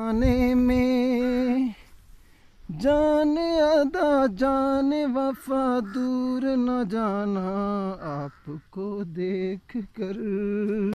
आने में जान अदा जान वफा दूर न जाना आपको देख कर